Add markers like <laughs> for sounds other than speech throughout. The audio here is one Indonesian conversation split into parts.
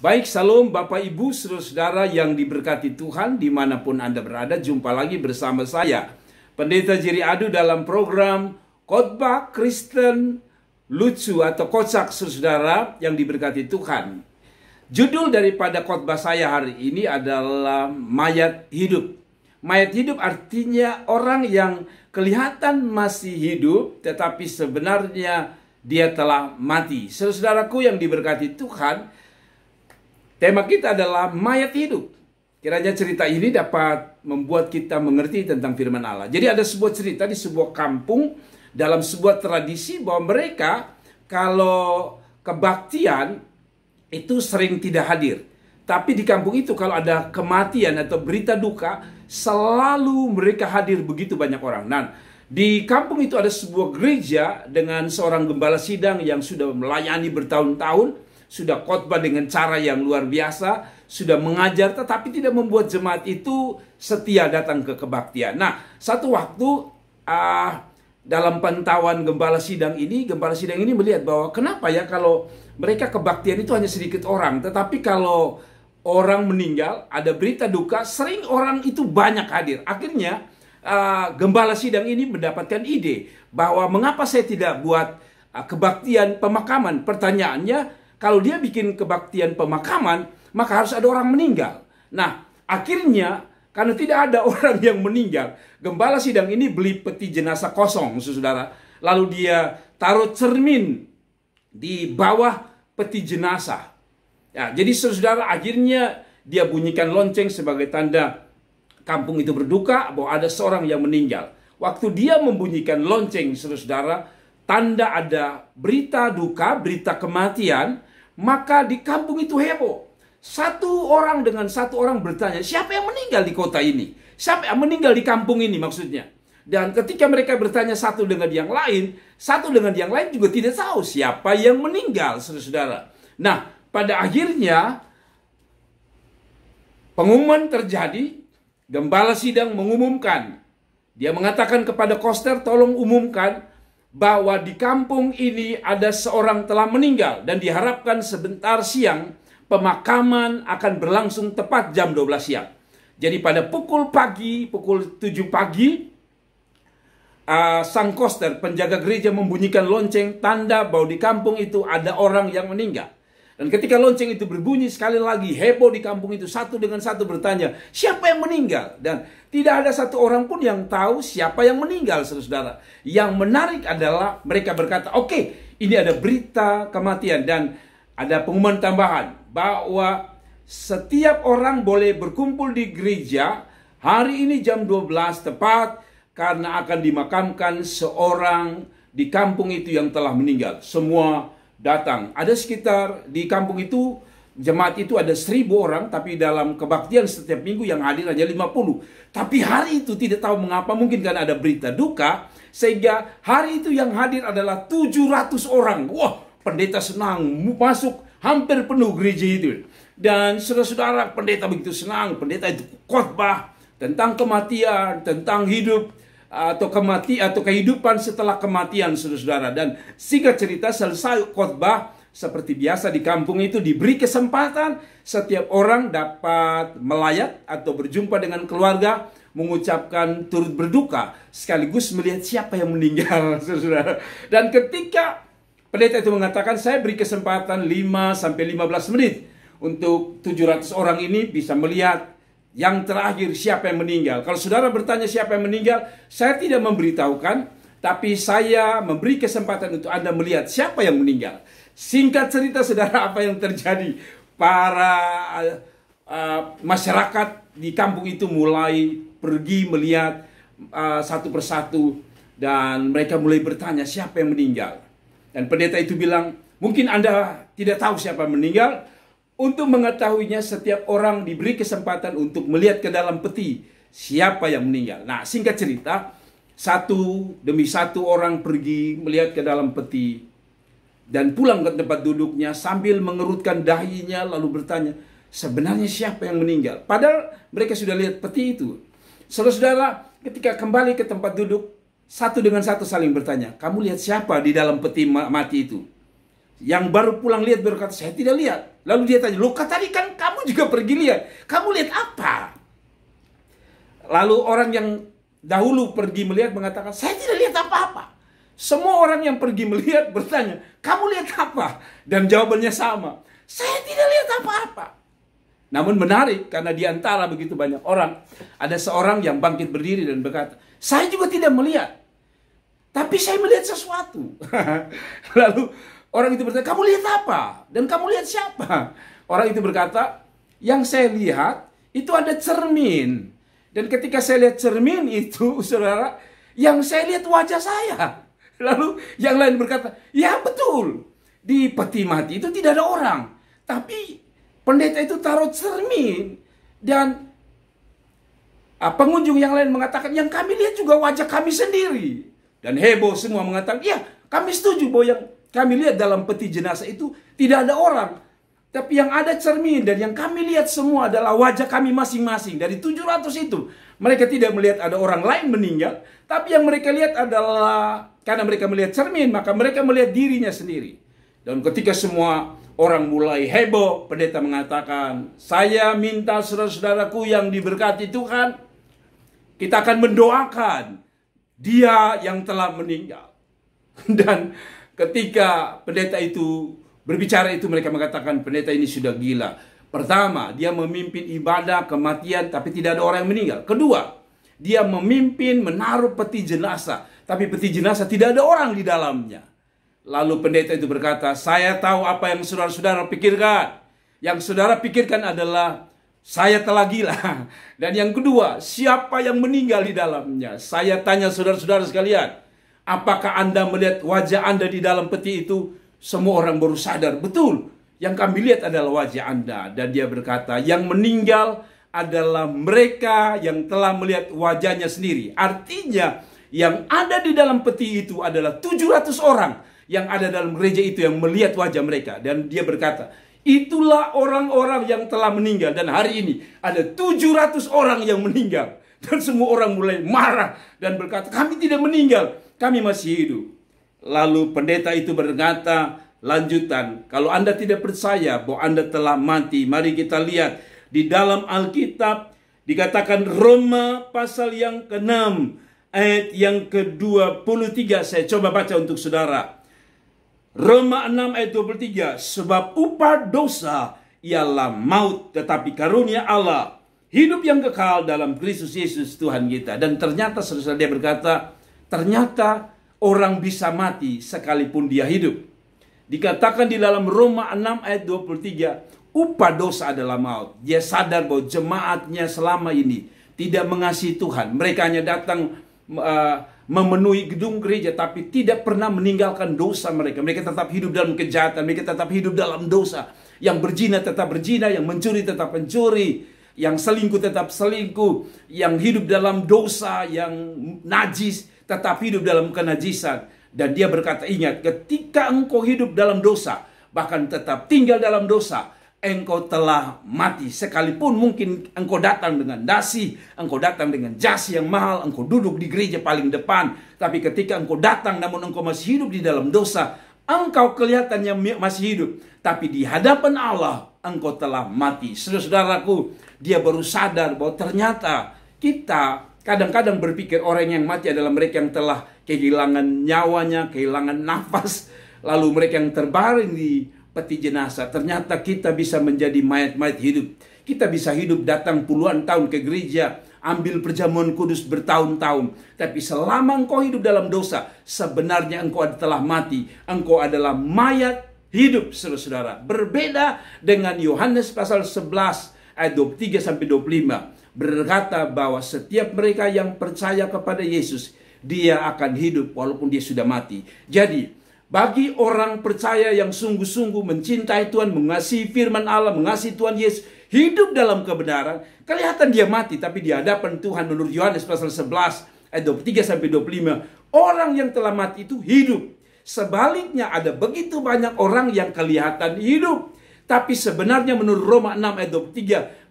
Baik salam Bapak Ibu Saudara yang diberkati Tuhan dimanapun Anda berada jumpa lagi bersama saya Pendeta Jiri Adu dalam program Khotbah Kristen Lucu atau Kocak Saudara yang diberkati Tuhan Judul daripada khotbah saya hari ini adalah Mayat Hidup Mayat hidup artinya orang yang kelihatan masih hidup tetapi sebenarnya dia telah mati. Saudaraku yang diberkati Tuhan, Tema kita adalah mayat hidup. Kiranya cerita ini dapat membuat kita mengerti tentang firman Allah. Jadi ada sebuah cerita di sebuah kampung dalam sebuah tradisi bahwa mereka kalau kebaktian itu sering tidak hadir. Tapi di kampung itu kalau ada kematian atau berita duka selalu mereka hadir begitu banyak orang. Nah, di kampung itu ada sebuah gereja dengan seorang gembala sidang yang sudah melayani bertahun-tahun sudah khotbah dengan cara yang luar biasa, sudah mengajar tetapi tidak membuat jemaat itu setia datang ke kebaktian. Nah, satu waktu uh, dalam pantauan gembala sidang ini, gembala sidang ini melihat bahwa kenapa ya kalau mereka kebaktian itu hanya sedikit orang, tetapi kalau orang meninggal, ada berita duka, sering orang itu banyak hadir. Akhirnya uh, gembala sidang ini mendapatkan ide bahwa mengapa saya tidak buat uh, kebaktian pemakaman? Pertanyaannya kalau dia bikin kebaktian pemakaman, maka harus ada orang meninggal. Nah, akhirnya karena tidak ada <laughs> orang yang meninggal, gembala sidang ini beli peti jenazah kosong, saudara. Lalu dia taruh cermin di bawah peti jenazah. Ya, jadi saudara akhirnya dia bunyikan lonceng sebagai tanda kampung itu berduka bahwa ada seorang yang meninggal. Waktu dia membunyikan lonceng saudara, tanda ada berita duka, berita kematian, maka di kampung itu heboh. Satu orang dengan satu orang bertanya, siapa yang meninggal di kota ini? Siapa yang meninggal di kampung ini maksudnya? Dan ketika mereka bertanya satu dengan yang lain, satu dengan yang lain juga tidak tahu siapa yang meninggal, saudara-saudara. Nah, pada akhirnya pengumuman terjadi, gembala sidang mengumumkan. Dia mengatakan kepada Koster, tolong umumkan bahwa di kampung ini ada seorang telah meninggal dan diharapkan sebentar siang pemakaman akan berlangsung tepat jam 12 siang. Jadi pada pukul pagi, pukul 7 pagi, uh, sang koster penjaga gereja membunyikan lonceng tanda bahwa di kampung itu ada orang yang meninggal. Dan ketika lonceng itu berbunyi sekali lagi, heboh di kampung itu satu dengan satu bertanya, siapa yang meninggal? Dan tidak ada satu orang pun yang tahu siapa yang meninggal, saudara. Yang menarik adalah mereka berkata, oke, okay, ini ada berita kematian dan ada pengumuman tambahan bahwa setiap orang boleh berkumpul di gereja hari ini jam 12 tepat karena akan dimakamkan seorang di kampung itu yang telah meninggal. Semua datang. Ada sekitar di kampung itu jemaat itu ada seribu orang tapi dalam kebaktian setiap minggu yang hadir hanya puluh Tapi hari itu tidak tahu mengapa mungkin karena ada berita duka sehingga hari itu yang hadir adalah tujuh ratus orang. Wah, pendeta senang masuk hampir penuh gereja itu. Dan saudara-saudara pendeta begitu senang, pendeta itu khotbah tentang kematian, tentang hidup, atau kemati atau kehidupan setelah kematian saudara-saudara dan singkat cerita selesai khotbah seperti biasa di kampung itu diberi kesempatan setiap orang dapat melayat atau berjumpa dengan keluarga mengucapkan turut berduka sekaligus melihat siapa yang meninggal <laughs> saudara-saudara dan ketika pendeta itu mengatakan saya beri kesempatan 5 sampai 15 menit untuk 700 orang ini bisa melihat yang terakhir siapa yang meninggal? Kalau saudara bertanya siapa yang meninggal, saya tidak memberitahukan, tapi saya memberi kesempatan untuk Anda melihat siapa yang meninggal. Singkat cerita saudara <laughs> apa yang terjadi? Para uh, masyarakat di kampung itu mulai pergi melihat uh, satu persatu dan mereka mulai bertanya siapa yang meninggal. Dan pendeta itu bilang, "Mungkin Anda tidak tahu siapa yang meninggal, untuk mengetahuinya, setiap orang diberi kesempatan untuk melihat ke dalam peti siapa yang meninggal. Nah, singkat cerita, satu demi satu orang pergi melihat ke dalam peti dan pulang ke tempat duduknya sambil mengerutkan dahinya lalu bertanya, sebenarnya siapa yang meninggal? Padahal mereka sudah lihat peti itu. Saudara-saudara, ketika kembali ke tempat duduk, satu dengan satu saling bertanya, kamu lihat siapa di dalam peti mati itu? yang baru pulang lihat berkata, saya tidak lihat. Lalu dia tanya, Luka tadi kan kamu juga pergi lihat. Kamu lihat apa? Lalu orang yang dahulu pergi melihat mengatakan, saya tidak lihat apa-apa. Semua orang yang pergi melihat bertanya, kamu lihat apa? Dan jawabannya sama, saya tidak lihat apa-apa. Namun menarik karena di antara begitu banyak orang, ada seorang yang bangkit berdiri dan berkata, saya juga tidak melihat. Tapi saya melihat sesuatu. <laughs> Lalu Orang itu bertanya, kamu lihat apa? Dan kamu lihat siapa? Orang itu berkata, yang saya lihat itu ada cermin. Dan ketika saya lihat cermin itu, <laughs> saudara, yang saya lihat wajah saya. Lalu yang lain berkata, ya betul. Di peti mati itu tidak ada orang. Tapi pendeta itu taruh cermin. Dan ah, pengunjung yang lain mengatakan, yang kami lihat juga wajah kami sendiri. Dan heboh semua mengatakan, ya kami setuju bahwa yang kami lihat dalam peti jenazah itu tidak ada orang. Tapi yang ada cermin dan yang kami lihat semua adalah wajah kami masing-masing. Dari 700 itu, mereka tidak melihat ada orang lain meninggal. Tapi yang mereka lihat adalah, karena mereka melihat cermin, maka mereka melihat dirinya sendiri. Dan ketika semua orang mulai heboh, pendeta mengatakan, saya minta saudara-saudaraku yang diberkati Tuhan, kita akan mendoakan dia yang telah meninggal. <laughs> Dan ketika pendeta itu berbicara itu mereka mengatakan pendeta ini sudah gila. Pertama, dia memimpin ibadah kematian tapi tidak ada orang yang meninggal. Kedua, dia memimpin menaruh peti jenazah tapi peti jenazah tidak ada orang di dalamnya. Lalu pendeta itu berkata, "Saya tahu apa yang saudara-saudara pikirkan. Yang saudara pikirkan adalah saya telah gila. <laughs> Dan yang kedua, siapa yang meninggal di dalamnya? Saya tanya saudara-saudara sekalian, Apakah Anda melihat wajah Anda di dalam peti itu? Semua orang baru sadar, betul. Yang kami lihat adalah wajah Anda. Dan dia berkata, yang meninggal adalah mereka yang telah melihat wajahnya sendiri. Artinya, yang ada di dalam peti itu adalah 700 orang yang ada dalam gereja itu yang melihat wajah mereka. Dan dia berkata, itulah orang-orang yang telah meninggal. Dan hari ini ada 700 orang yang meninggal. Dan semua orang mulai marah dan berkata, kami tidak meninggal kami masih hidup. Lalu pendeta itu berkata, lanjutan, kalau Anda tidak percaya bahwa Anda telah mati, mari kita lihat di dalam Alkitab dikatakan Roma pasal yang ke-6 ayat yang ke-23 saya coba baca untuk saudara. Roma 6 ayat 23 sebab upah dosa ialah maut tetapi karunia Allah hidup yang kekal dalam Kristus Yesus Tuhan kita dan ternyata saudara dia berkata Ternyata orang bisa mati sekalipun dia hidup. Dikatakan di dalam Roma 6 ayat 23, upah dosa adalah maut. Dia sadar bahwa jemaatnya selama ini tidak mengasihi Tuhan. Mereka hanya datang uh, memenuhi gedung gereja tapi tidak pernah meninggalkan dosa mereka. Mereka tetap hidup dalam kejahatan, mereka tetap hidup dalam dosa. Yang berjina tetap berjina, yang mencuri tetap mencuri, yang selingkuh tetap selingkuh, yang hidup dalam dosa, yang najis tetapi hidup dalam kenajisan. Dan dia berkata, ingat ketika engkau hidup dalam dosa, bahkan tetap tinggal dalam dosa, engkau telah mati. Sekalipun mungkin engkau datang dengan dasi, engkau datang dengan jas yang mahal, engkau duduk di gereja paling depan. Tapi ketika engkau datang namun engkau masih hidup di dalam dosa, engkau kelihatannya masih hidup. Tapi di hadapan Allah, engkau telah mati. Saudara-saudaraku, dia baru sadar bahwa ternyata kita Kadang-kadang berpikir orang yang mati adalah mereka yang telah kehilangan nyawanya, kehilangan nafas, lalu mereka yang terbaring di peti jenazah. Ternyata kita bisa menjadi mayat-mayat hidup. Kita bisa hidup datang puluhan tahun ke gereja, ambil perjamuan kudus bertahun-tahun. Tapi selama engkau hidup dalam dosa, sebenarnya engkau telah mati. Engkau adalah mayat hidup, saudara-saudara. Berbeda dengan Yohanes pasal 11 ayat 23 sampai 25 berkata bahwa setiap mereka yang percaya kepada Yesus, dia akan hidup walaupun dia sudah mati. Jadi, bagi orang percaya yang sungguh-sungguh mencintai Tuhan, mengasihi firman Allah, mengasihi Tuhan Yesus, hidup dalam kebenaran, kelihatan dia mati tapi di hadapan Tuhan menurut Yohanes pasal 11 ayat 23 sampai 25, orang yang telah mati itu hidup. Sebaliknya ada begitu banyak orang yang kelihatan hidup tapi sebenarnya menurut Roma 6 ayat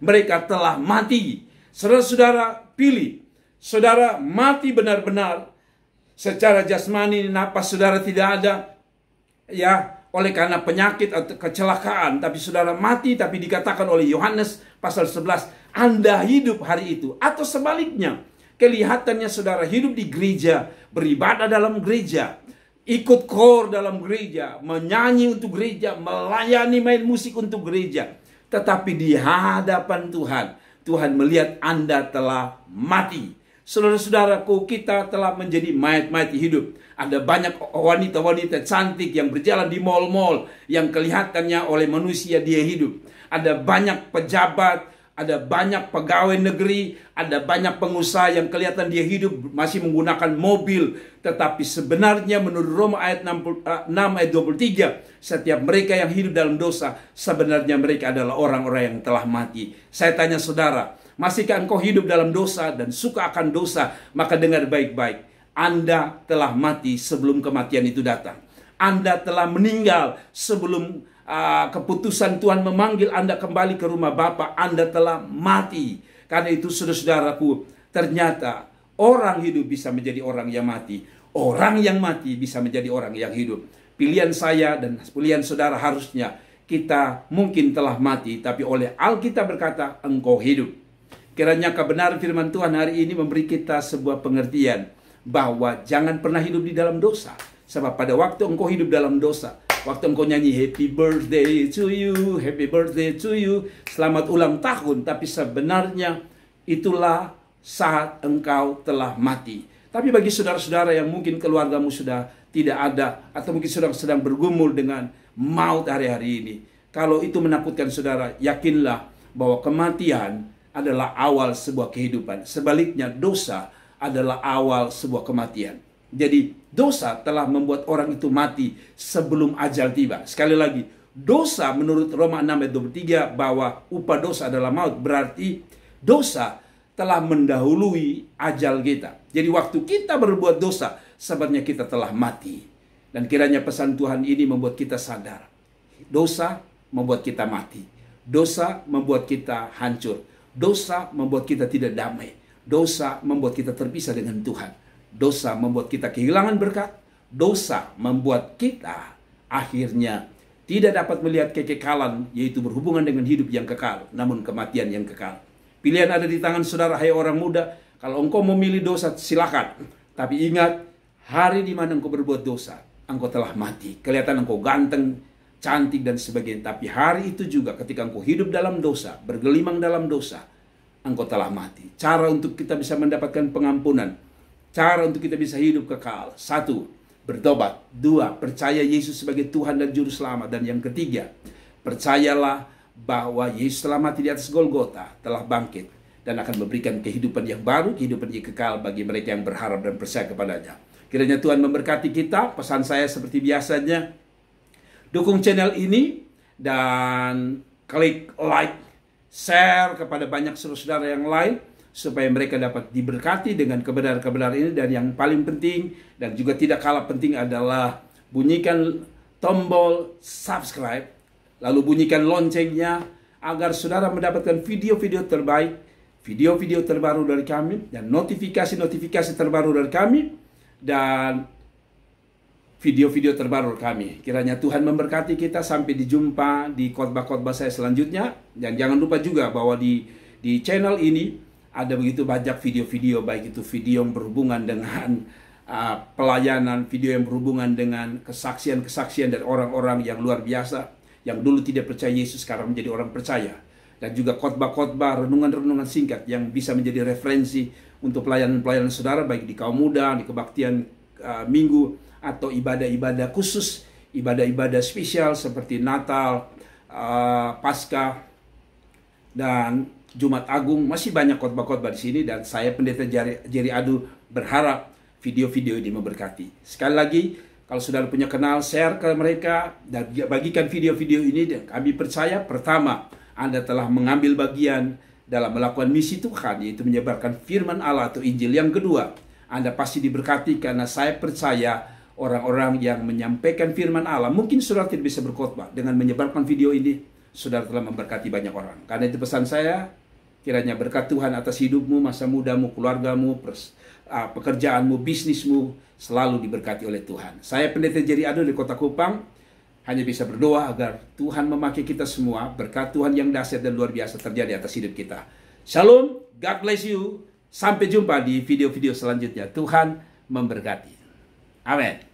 23 mereka telah mati. Saudara-saudara pilih, saudara mati benar-benar secara jasmani napas saudara tidak ada ya oleh karena penyakit atau kecelakaan tapi saudara mati tapi dikatakan oleh Yohanes pasal 11 Anda hidup hari itu atau sebaliknya kelihatannya saudara hidup di gereja beribadah dalam gereja ikut kor dalam gereja menyanyi untuk gereja melayani main musik untuk gereja tetapi di hadapan Tuhan Tuhan melihat Anda telah mati. Saudara-saudaraku, kita telah menjadi mayat-mayat hidup. Ada banyak wanita-wanita cantik yang berjalan di mal-mal yang kelihatannya oleh manusia dia hidup. Ada banyak pejabat, ada banyak pegawai negeri, ada banyak pengusaha yang kelihatan dia hidup masih menggunakan mobil. Tetapi sebenarnya menurut Roma ayat 6, eh, ayat 23, setiap mereka yang hidup dalam dosa, sebenarnya mereka adalah orang-orang yang telah mati. Saya tanya saudara, masihkah engkau hidup dalam dosa dan suka akan dosa? Maka dengar baik-baik, Anda telah mati sebelum kematian itu datang. Anda telah meninggal sebelum uh, keputusan Tuhan memanggil Anda kembali ke rumah Bapa, Anda telah mati. Karena itu saudara-saudaraku, ternyata orang hidup bisa menjadi orang yang mati, orang yang mati bisa menjadi orang yang hidup. Pilihan saya dan pilihan saudara harusnya kita mungkin telah mati, tapi oleh Alkitab berkata, engkau hidup. Kiranya kebenaran firman Tuhan hari ini memberi kita sebuah pengertian bahwa jangan pernah hidup di dalam dosa Sebab pada waktu engkau hidup dalam dosa, waktu engkau nyanyi happy birthday to you, happy birthday to you, selamat ulang tahun, tapi sebenarnya itulah saat engkau telah mati. Tapi bagi saudara-saudara yang mungkin keluargamu sudah tidak ada atau mungkin sedang sedang bergumul dengan maut hari-hari ini, kalau itu menakutkan saudara, yakinlah bahwa kematian adalah awal sebuah kehidupan. Sebaliknya dosa adalah awal sebuah kematian. Jadi dosa telah membuat orang itu mati sebelum ajal tiba. Sekali lagi, dosa menurut Roma 6 ayat 23 bahwa upah dosa adalah maut. Berarti dosa telah mendahului ajal kita. Jadi waktu kita berbuat dosa, sebenarnya kita telah mati. Dan kiranya pesan Tuhan ini membuat kita sadar. Dosa membuat kita mati. Dosa membuat kita hancur. Dosa membuat kita tidak damai. Dosa membuat kita terpisah dengan Tuhan. Dosa membuat kita kehilangan berkat, dosa membuat kita akhirnya tidak dapat melihat kekekalan yaitu berhubungan dengan hidup yang kekal, namun kematian yang kekal. Pilihan ada di tangan saudara hai orang muda, kalau engkau memilih dosa silakan, tapi ingat hari di mana engkau berbuat dosa, engkau telah mati. Kelihatan engkau ganteng, cantik dan sebagainya, tapi hari itu juga ketika engkau hidup dalam dosa, bergelimang dalam dosa, engkau telah mati. Cara untuk kita bisa mendapatkan pengampunan cara untuk kita bisa hidup kekal. Satu, bertobat. Dua, percaya Yesus sebagai Tuhan dan Juru Selamat. Dan yang ketiga, percayalah bahwa Yesus telah mati di atas Golgota, telah bangkit dan akan memberikan kehidupan yang baru, kehidupan yang kekal bagi mereka yang berharap dan percaya kepadanya. Kiranya Tuhan memberkati kita. Pesan saya seperti biasanya, dukung channel ini dan klik like, share kepada banyak saudara-saudara yang lain supaya mereka dapat diberkati dengan kebenaran kebenaran ini dan yang paling penting dan juga tidak kalah penting adalah bunyikan tombol subscribe lalu bunyikan loncengnya agar saudara mendapatkan video-video terbaik, video-video terbaru dari kami dan notifikasi-notifikasi terbaru dari kami dan video-video terbaru kami. Kiranya Tuhan memberkati kita sampai dijumpa di khotbah-khotbah saya selanjutnya dan jangan lupa juga bahwa di di channel ini ada begitu banyak video-video baik itu video yang berhubungan dengan uh, <laughs> pelayanan, video yang berhubungan dengan kesaksian-kesaksian dari orang-orang yang luar biasa yang dulu tidak percaya Yesus sekarang menjadi orang percaya dan juga khotbah-khotbah, renungan-renungan singkat yang bisa menjadi referensi untuk pelayanan-pelayanan saudara baik di kaum muda, di kebaktian uh, minggu atau ibadah-ibadah khusus, ibadah-ibadah spesial seperti Natal, uh, Paskah dan Jumat Agung masih banyak khotbah-khotbah di sini dan saya pendeta Jari, Adu berharap video-video ini memberkati. Sekali lagi, kalau saudara punya kenal, share ke mereka dan ya, bagikan video-video ini. Dan kami percaya, pertama, Anda telah mengambil bagian dalam melakukan misi Tuhan, yaitu menyebarkan firman Allah atau Injil. Yang kedua, Anda pasti diberkati karena saya percaya orang-orang yang menyampaikan firman Allah. Mungkin sudah tidak bisa berkhotbah dengan menyebarkan video ini. Saudara telah memberkati banyak orang. Karena itu pesan saya, Kiranya berkat Tuhan atas hidupmu, masa mudamu, keluargamu, pers uh, pekerjaanmu, bisnismu selalu diberkati oleh Tuhan. Saya Pendeta Jerry adu di Kota Kupang hanya bisa berdoa agar Tuhan memakai kita semua, berkat Tuhan yang dahsyat dan luar biasa terjadi atas hidup kita. Shalom, God bless you. Sampai jumpa di video-video selanjutnya. Tuhan memberkati. Amin.